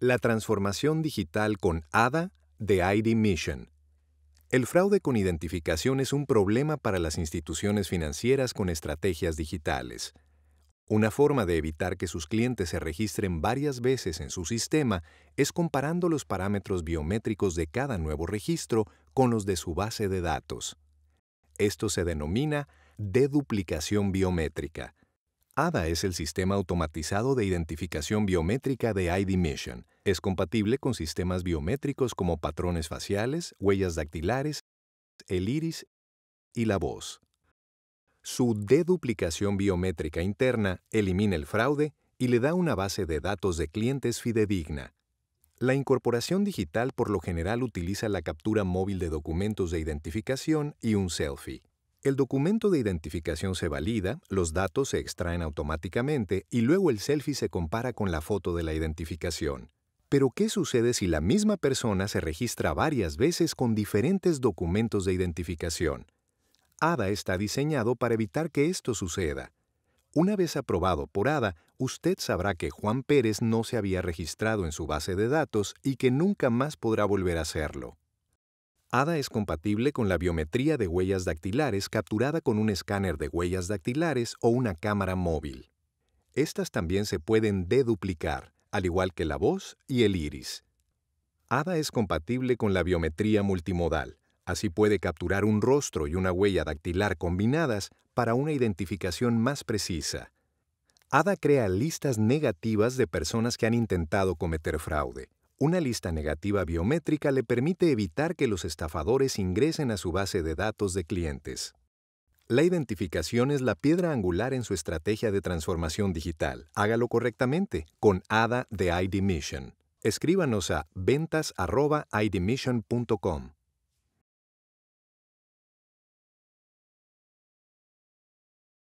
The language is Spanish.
La transformación digital con ADA de ID Mission. El fraude con identificación es un problema para las instituciones financieras con estrategias digitales. Una forma de evitar que sus clientes se registren varias veces en su sistema es comparando los parámetros biométricos de cada nuevo registro con los de su base de datos. Esto se denomina deduplicación biométrica ADA es el sistema automatizado de identificación biométrica de ID Es compatible con sistemas biométricos como patrones faciales, huellas dactilares, el iris y la voz. Su deduplicación biométrica interna elimina el fraude y le da una base de datos de clientes fidedigna. La incorporación digital por lo general utiliza la captura móvil de documentos de identificación y un selfie. El documento de identificación se valida, los datos se extraen automáticamente y luego el selfie se compara con la foto de la identificación. Pero, ¿qué sucede si la misma persona se registra varias veces con diferentes documentos de identificación? ADA está diseñado para evitar que esto suceda. Una vez aprobado por ADA, usted sabrá que Juan Pérez no se había registrado en su base de datos y que nunca más podrá volver a hacerlo. ADA es compatible con la biometría de huellas dactilares capturada con un escáner de huellas dactilares o una cámara móvil. Estas también se pueden deduplicar, al igual que la voz y el iris. ADA es compatible con la biometría multimodal, así puede capturar un rostro y una huella dactilar combinadas para una identificación más precisa. ADA crea listas negativas de personas que han intentado cometer fraude una lista negativa biométrica le permite evitar que los estafadores ingresen a su base de datos de clientes. La identificación es la piedra angular en su estrategia de transformación digital. Hágalo correctamente con ADA de ID Mission. Escríbanos a ventas.idmission.com.